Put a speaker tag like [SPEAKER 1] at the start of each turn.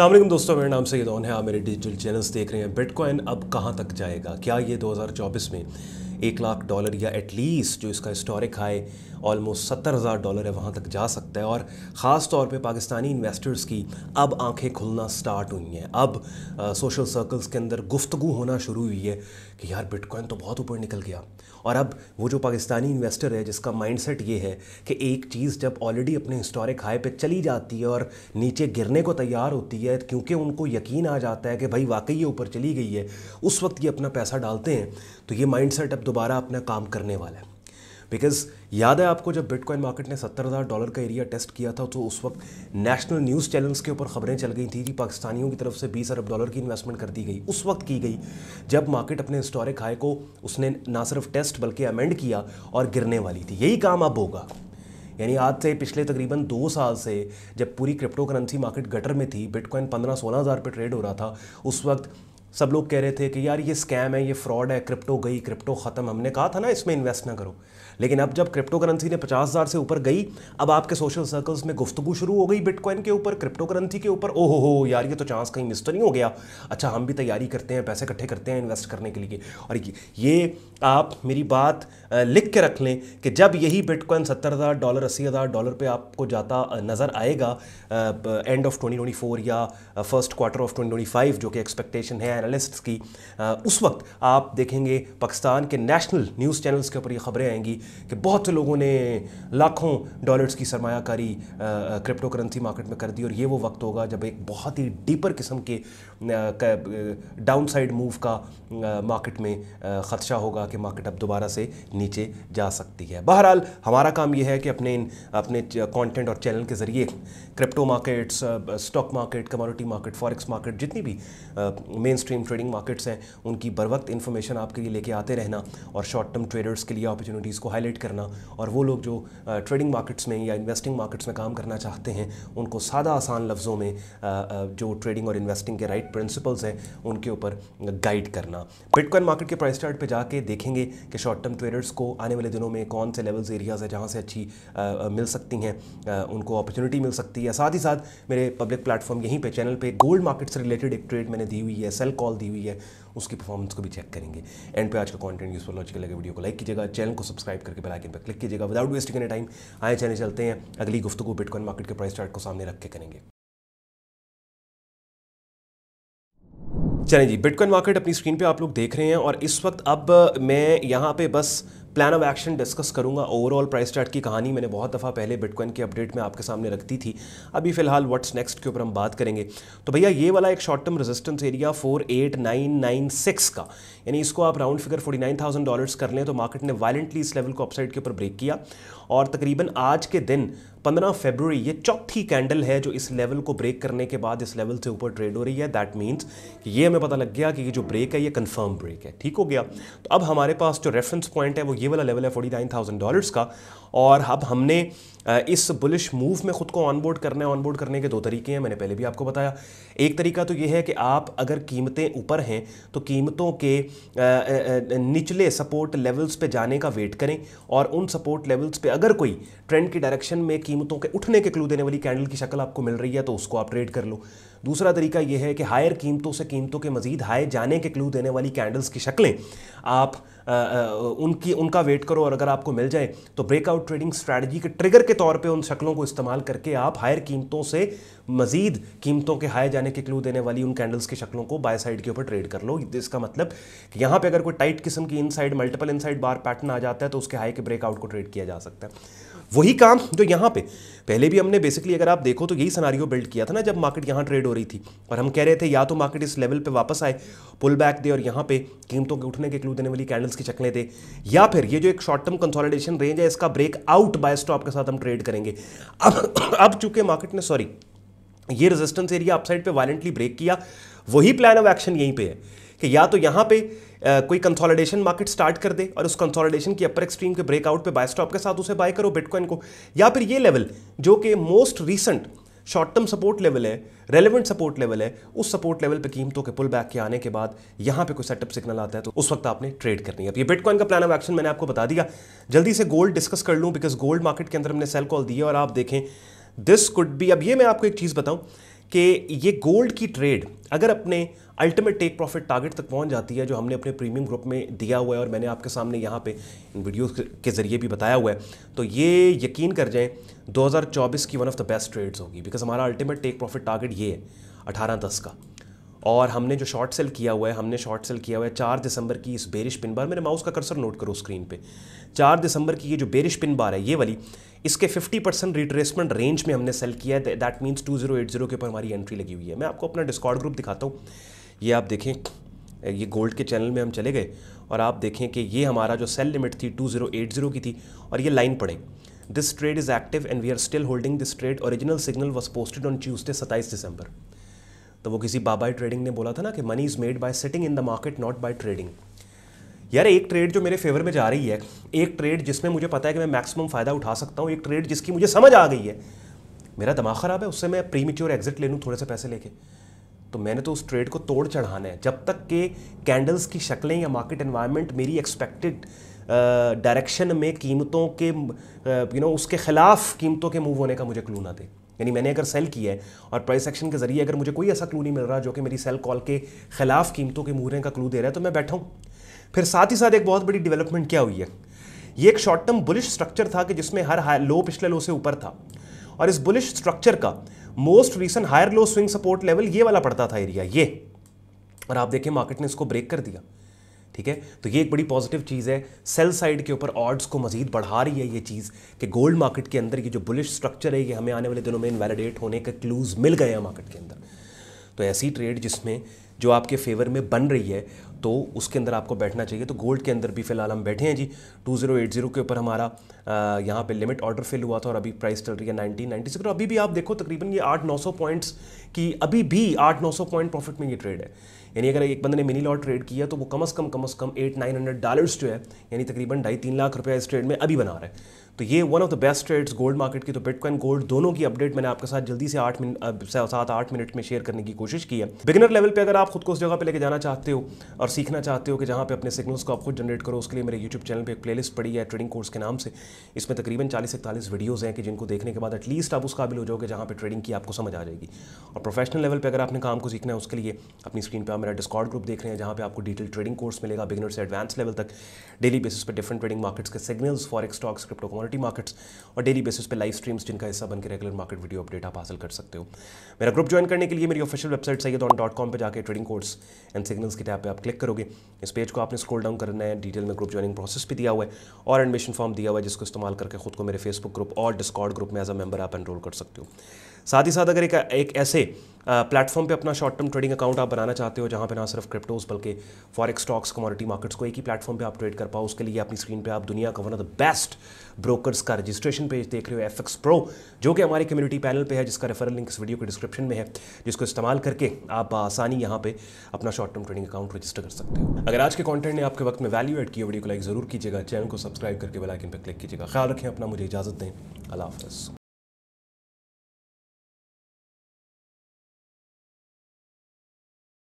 [SPEAKER 1] अल्लाम दोस्तों मेरा नाम सैद है आप मेरे डिजिटल चैनल्स देख रहे हैं बिटकॉइन अब कहाँ तक जाएगा क्या ये 2024 में एक लाख डॉलर या एटलीस्ट जो इसका हिस्टोरिक हाई ऑलमोस्ट सत्तर हज़ार डॉलर है वहाँ तक जा सकता है और ख़ास तौर पे पाकिस्तानी इन्वेस्टर्स की अब आंखें खुलना स्टार्ट हुई हैं अब आ, सोशल सर्कल्स के अंदर गुफ्तगु होना शुरू हुई है कि यार बिटकॉइन तो बहुत ऊपर निकल गया और अब वो जो पाकिस्तानी इन्वेस्टर है जिसका माइंडसेट ये है कि एक चीज़ जब ऑलरेडी अपने हिस्टोरिक हाई पे चली जाती है और नीचे गिरने को तैयार होती है क्योंकि उनको यकीन आ जाता है कि भाई वाकई ये ऊपर चली गई है उस वक्त ये अपना पैसा डालते हैं तो ये माइंडसेट अब दोबारा अपना काम करने वाला है बिकॉज याद है आपको जब बिटकॉइन मार्केट ने सत्तर हज़ार डॉलर का एरिया टेस्ट किया था तो उस वक्त नेशनल न्यूज़ चैनल्स के ऊपर खबरें चल गई थी कि पाकिस्तानियों की तरफ से बीस अरब डॉलर की इन्वेस्टमेंट कर दी गई उस वक्त की गई जब मार्केट अपने हिस्टोरिक हाई को उसने ना सिर्फ टेस्ट बल्कि अमेंड किया और गिरने वाली थी यही काम अब होगा यानी आज से पिछले तकरीबन दो साल से जब पूरी क्रिप्टो करेंसी मार्केट गटर में थी बिटकॉइन पंद्रह सोलह हज़ार पर ट्रेड हो रहा था उस वक्त सब लोग कह रहे थे कि यार ये स्कैम है ये फ्रॉड है क्रिप्टो गई क्रिप्टो ख़त्म हमने कहा था ना इसमें इन्वेस्ट ना करो लेकिन अब जब क्रिप्टो करेंसी ने पचास हज़ार से ऊपर गई अब आपके सोशल सर्कल्स में गुफ्तु शुरू हो गई बिटकॉइन के ऊपर क्रिप्टो करेंसी के ऊपर ओहो हो यार ये तो चांस कहीं मिस तो नहीं हो गया अच्छा हम भी तैयारी करते हैं पैसे इकट्ठे करते हैं इन्वेस्ट करने के लिए और ये आप मेरी बात लिख के रख लें कि जब यही बिटकॉइन सत्तर हज़ार डॉलर अस्सी हज़ार डॉलर पर आपको जाता नज़र आएगा एंड ऑफ ट्वेंटी या फर्स्ट क्वार्टर ऑफ ट्वेंटी जो कि एक्सपेक्टेशन है एनालिस्ट्स की उस वक्त आप देखेंगे पाकिस्तान के नेशनल न्यूज़ चैनल्स के ऊपर ये खबरें आएंगी कि बहुत से लोगों ने लाखों डॉलर्स की सरमाकारी क्रिप्टो करेंसी मार्केट में कर दी और ये वो वक्त होगा जब एक बहुत ही डीपर किस्म के डाउन साइड मूव का मार्केट में ख़दशा होगा कि मार्केट अब दोबारा से नीचे जा सकती है बहरहाल हमारा काम यह है कि अपने इन अपने कॉन्टेंट और चैनल के ज़रिए crypto markets stock market commodity market forex market जितनी भी main stream stream trading markets हैं उनकी बर वक्त इन्फॉर्मेशन आपके लिए लेके आते रहना और शॉर्ट टर्म ट्रेडर्स के लिए अपॉर्चुनिटीज़ को हाईलाइट करना और वो लोग जो ट्रेडिंग मार्केट्स में या इन्वेस्टिंग मार्केट्स में काम करना चाहते हैं उनको सादा आसान लफ्ज़ों में जो ट्रेडिंग और इन्वेस्टिंग के राइट प्रिंसिपल्स हैं उनके ऊपर गाइड करना बिटकॉइन मार्केट के प्राइस चार्ट पे जाके देखेंगे कि शॉर्ट टर्म ट्रेडर्स को आने वाले दिनों में कौन से लेवल्स एरियाज़ है जहाँ से अच्छी आ, मिल सकती हैं उनको अपॉर्चुनिटी मिल सकती है साथ ही साथ मेरे पब्लिक प्लेटफॉर्म यहीं पर चैनल पर गोल्ड मार्केट से रिलेटेड एक ट्रेड मैंने दी हुई है सेल कॉल दी हुई है उसकी परफॉर्मेंस को भी चेक करेंगे एंड पे आज का कंटेंट यूजफुल लॉजिकल लगे वीडियो को लाइक कीजिएगा चैनल को सब्सक्राइब करके बेल आइकन पर क्लिक कीजिएगा विदाउट वेस्टिंग एनी टाइम आए चैनल चलते हैं अगली गुफ्तु बिटकॉइन मार्केट के प्राइस चार्ट को सामने रख के करेंगे चलें जी बिटकॉइन मार्केट अपनी स्क्रीन पे आप लोग देख रहे हैं और इस वक्त अब मैं यहाँ पे बस प्लान ऑफ एक्शन डिस्कस करूंगा ओवरऑल प्राइस चार्ट की कहानी मैंने बहुत दफ़ा पहले बिटकॉइन के अपडेट में आपके सामने रखती थी अभी फिलहाल व्हाट्स नेक्स्ट के ऊपर हम बात करेंगे तो भैया ये वाला एक short term resistance area four eight nine nine six का यानी इसको आप round figure forty nine thousand dollars कर लें तो मार्केट ने वायलेंटली इस लेवल को अपसाइड के ऊपर ब्रेक किया और तकरीबन आज के दिन 15 फरवरी ये चौथी कैंडल है जो इस लेवल को ब्रेक करने के बाद इस लेवल से ऊपर ट्रेड हो रही है दैट मीन्स कि ये हमें पता लग गया कि ये जो ब्रेक है ये कंफर्म ब्रेक है ठीक हो गया तो अब हमारे पास जो रेफरेंस पॉइंट है वो ये वाला लेवल है फोर्टी नाइन थाउजेंड डॉलर्स का और अब हमने इस बुलिश मूव में खुद को ऑनबोर्ड करना है ऑनबोर्ड करने के दो तरीके हैं मैंने पहले भी आपको बताया एक तरीका तो ये है कि आप अगर कीमतें ऊपर हैं तो कीमतों के निचले सपोर्ट लेवल्स पे जाने का वेट करें और उन सपोर्ट लेवल्स पे अगर कोई ट्रेंड की डायरेक्शन में कीमतों के उठने के क्लू देने वाली कैंडल की शक्ल आपको मिल रही है तो उसको आप ट्रेड कर लो दूसरा तरीका यह है कि हायर कीमतों से कीमतों के मजीद हाई जाने के क्लू देने वाली कैंडल्स की शक्लें आप आ, आ, उनकी उनका वेट करो और अगर आपको मिल जाए तो ब्रेकआउट ट्रेडिंग स्ट्रैटेजी के ट्रिगर के तौर पे उन शक्लों को इस्तेमाल करके आप हायर कीमतों से मजीद कीमतों के हाई जाने के क्लू देने वाली उन कैंडल्स की शक्लों को बाय साइड के ऊपर ट्रेड कर लो इसका मतलब कि यहाँ पर अगर कोई टाइट किस्म की इन मल्टीपल इनसाइड बार पैटर्न आ जाता है तो उसके हाई के ब्रेकआउट को ट्रेड किया जा सकता है वही काम जो यहाँ पे पहले भी हमने बेसिकली अगर आप देखो तो यही सनारियो बिल्ड किया था ना जब मार्केट यहाँ ट्रेड हो रही थी और हम कह रहे थे या तो मार्केट इस लेवल पे वापस आए पुल बैक दे और यहाँ पे कीमतों के उठने के क्लू देने वाली कैंडल्स की चकले दे या फिर ये जो एक शॉर्ट टर्म कंसोलिडेशन रेंज है इसका ब्रेक आउट बाय स्टॉप के साथ हम ट्रेड करेंगे अब अब चूंकि मार्केट ने सॉरी ये रेजिस्टेंस एरिया अपसाइड पर वायलेंटली ब्रेक किया वही प्लान ऑफ एक्शन यहीं पर है कि या तो यहाँ पे कोई कंसोलिडेशन मार्केट स्टार्ट कर दे और उस कंसोलिडेशन की अपर एक्सट्रीम के ब्रेकआउट पे बाय स्टॉप के साथ उसे बाय करो बिटकॉइन को या फिर ये लेवल जो कि most recent short term support level है रेलेवेंट सपोर्ट लेवल है उस सपोर्ट लेवल पे कीमतों के पुल बैक के आने के बाद यहाँ पे कोई सेटअप सिग्नल आता है तो उस वक्त आपने ट्रेड करनी है तो ये बिटकॉइन का प्लान ऑफ एक्शन मैंने आपको बता दिया जल्दी से गोल्ड डिस्कस कर लूँ बिकॉज गोल्ड मार्केट के अंदर हमने सेल कॉल दी है और आप देखें दिस कुड भी अब ये मैं आपको एक चीज़ बताऊँ कि ये गोल्ड की ट्रेड अगर अपने अल्टीमेट टेक प्रॉफिट टारगेट तक पहुंच जाती है जो हमने अपने प्रीमियम ग्रुप में दिया हुआ है और मैंने आपके सामने यहाँ पे इन वीडियोस के ज़रिए भी बताया हुआ है तो ये यकीन कर जाएं 2024 की one of the best trades होगी बिकॉज हमारा अल्टीमेट टेक प्रॉफिट टारगेट ये है अठारह दस का और हमने जो शॉर्ट सेल किया हुआ है हमने शॉर्ट सेल किया हुआ है चार दिसंबर की इस बेरिश पिन बार मेरे माउस का कर्सर नोट करो स्क्रीन पे चार दिसंबर की ये जो बेरिश पिन बार है ये वाली इसके 50 परसेंट रिट्रेसमेंट रेंज में हमने सेल किया है दैट मीन्स 2080 के ऊपर हमारी एंट्री लगी हुई है मैं आपको अपना डिस्कॉर्ड ग्रुप दिखाता हूँ ये आप देखें ये गोल्ड के चैनल में हम चले गए और आप देखें कि ये हमारा जो सेल लिमिट थी 2080 की थी और ये लाइन पड़े this trade is active and we are still holding this trade original signal was posted on Tuesday सत्ताईस दिसंबर तो वो किसी बाबाई ट्रेडिंग ने बोला था ना कि money is made by sitting in the market not by trading यार एक ट्रेड जो मेरे फेवर में जा रही है एक ट्रेड जिसमें मुझे पता है कि मैं मैक्सिमम फ़ायदा उठा सकता हूँ एक ट्रेड जिसकी मुझे समझ आ गई है मेरा दिमाग ख़राब है उससे मैं प्री एग्जिट ले लूँ थोड़े से पैसे लेके तो मैंने तो उस ट्रेड को तोड़ चढ़ाना है जब तक के कैंडल्स की शक्लें या मार्केट इन्वायरमेंट मेरी एक्सपेक्टेड डायरेक्शन में कीमतों के यू नो उसके ख़िलाफ़ कीमतों के मूव होने का मुझे क्लू ना दे यानी मैंने अगर सेल किया है और प्राइस एक्शन के जरिए अगर मुझे कोई ऐसा क्लू नहीं मिल रहा जो कि मेरी सेल कॉल के खिलाफ कीमतों के मूहरे का क्लू दे रहा है तो मैं बैठा हूँ फिर साथ ही साथ एक बहुत बड़ी डेवलपमेंट क्या हुई है ये एक शॉर्ट टर्म बुलिश स्ट्रक्चर था कि जिसमें हर हाई लो पिछले लो से ऊपर था और इस बुलिश स्ट्रक्चर का most recent higher low swing support level ये वाला पड़ता था एरिया ये और आप देखें मार्केट ने इसको ब्रेक कर दिया ठीक है तो ये एक बड़ी पॉजिटिव चीज़ है सेल साइड के ऊपर ऑर्ड्स को मजीद बढ़ा रही है ये चीज़ कि गोल्ड मार्केट के अंदर ये जो बुलिश स्ट्रक्चर है ये हमें आने वाले दिनों में इनवैलिडेट होने के क्लूज़ मिल गए हैं मार्केट के अंदर तो ऐसी ट्रेड जिसमें जो आपके फेवर में बन रही है तो उसके अंदर आपको बैठना चाहिए तो गोल्ड के अंदर भी फिलहाल हम बैठे हैं जी 2080 के ऊपर हमारा यहाँ पे लिमिट ऑर्डर फिल हुआ था और अभी प्राइस चल रही है 1996 और अभी भी आप देखो तकरीबन ये 8-900 पॉइंट्स की अभी भी 8-900 पॉइंट प्रॉफिट में ये ट्रेड है यानी अगर एक बंदे ने मिनी लॉट ट्रेड किया तो वो कम अज़ कम कम अज़ कम एट नाइन हंड्रेड डॉलर्स जो है यानी तकरीबन ढाई तीन लाख रुपया इस ट्रेड में अभी बना रहा है तो ये one of the best trades gold market की तो बिटकॉइन गोल्ड दोनों की अपडेट मैंने आपके साथ जल्दी से आठ मिनट सात आठ मिनट में शेयर करने की कोशिश की है बिगिनर लेवल पे अगर आप खुद को उस जगह पे लेके जाना चाहते हो और सीखना चाहते हो कि जहाँ पे अपने सिग्नल्स को आप खुद जनरेट करो उसके लिए मेरे यूट्यूब चैनल पर एक प्ले पड़ी है ट्रेडिंग कोर्स के नाम से इसमें तकरीबन चालीस इकतालीस वीडियोज़ हैं कि जिनको देखने के बाद एटलीस्ट आप उस काबिल हो जाओगे जहाँ पर ट्रेडिंग की आपको समझ आ जाएगी और प्रोफेशनल लेवल पर अगर आपने काम को सीखना है उसके लिए अपनी स्क्रीन पर आप मेरा डिस्कॉर्ड ग्रुप देख रहे हैं जहाँ पर आपको डिटेल ट्रेडिंग कोर्स मिलेगा बिगनर से एडवांस लेवल तक डेली बेसिस पर डिफरेंट ट्रेडिंग मार्केट्स के signals for stocks crypto commodity markets और डेली बेसिस पे लाइव स्ट्रीम्स जिनका हिस्सा बनकर रेगुलर मार्केट वीडियो अपडेट आप हासिल कर सकते हो मेरा ग्रुप ज्वाइन करने के लिए मेरी ऑफिशियल वेबसाइट सही डॉट डॉट कॉम पर जाकर ट्रेडिंग कोर्स एंड सिग्नल्स के टैब पर आप क्लिक करोगे इस पेज को आपने स्क्रोल डाउन करना है डिटेल में ग्रुप ज्वाइनिंग प्रोसेस भी दिया हुआ है और एडमिशन फॉर्म दिया हुआ है जिसको इस्तेमाल करके खुद को मेरे फेसबुक ग्रुप और डिस्कॉर्ड ग्रुप में एज अ मेंबर आप एनरोल कर सकते हो साथ ही साथ अगर एक एक ऐसे प्लेटफॉर्म पे अपना शॉर्ट टर्म ट्रेडिंग अकाउंट आप बनाना चाहते हो जहाँ पे ना सिर्फ क्रिप्टोज बल्कि फॉरेक्स स्टॉक्स कमोडिटी मार्केट्स को एक ही प्लेटफॉर्म पे आप ट्रेड कर पाओ उसके लिए अपनी स्क्रीन पे आप दुनिया का one of the best brokers का रजिस्ट्रेशन पेज देख रहे हो एफ एक्स प्रो जो कि हमारे कम्युनिटी पैनल पर है जिसका रेफरल लिंक इस वीडियो के डिस्क्रिप्शन में है जिसको इस्तेमाल करके आप आसानी यहाँ पर अपना short term trading account register कर सकते हो अगर आज के कॉन्टेंट ने आपके वक्त में वैल्यू एड किया वीडियो को लाइक जरूर कीजिएगा चैनल को सब्सक्राइब करके बेलाइकन पर क्लिक कीजिएगा ख्याल रखें अपना मुझे इजाजत दें अला हाफ़